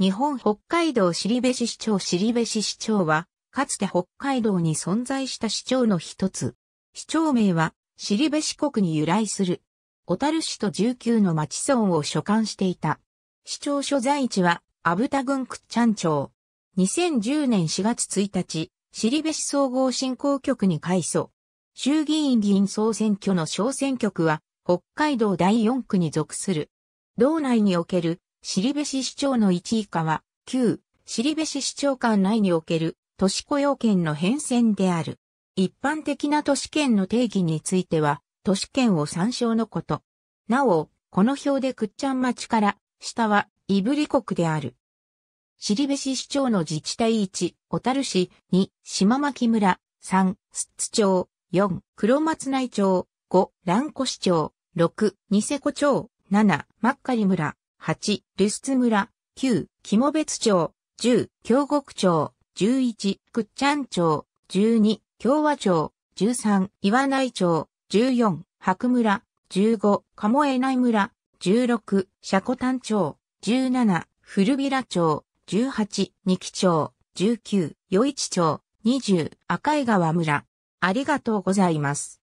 日本北海道尻部市市長尻部市市長は、かつて北海道に存在した市長の一つ。市長名は、尻部市国に由来する。小樽市と19の町村を所管していた。市長所在地は、阿武田郡区・ちゃ町。2010年4月1日、尻部市総合振興局に改組。衆議院議員総選挙の小選挙区は、北海道第4区に属する。道内における尻部市市長の1以下は、旧、尻部市市長官内における都市雇用権の変遷である。一般的な都市圏の定義については、都市圏を参照のこと。なお、この表でくっちゃん町から、下は、いぶり国である。尻部市市長の自治体1、小樽市、2、島牧村、3、寿都町、4、黒松内町、5、蘭市町、6、ニセコ町、7、マッカリ村。8、留守村、9、肝別町、10、京極町、11、倶知安町、12、京和町、13、岩内町、14、白村、15、鴨江内村、16、車庫丹町、17、古平町、18、二木町、19、余市町、20、赤井川村。ありがとうございます。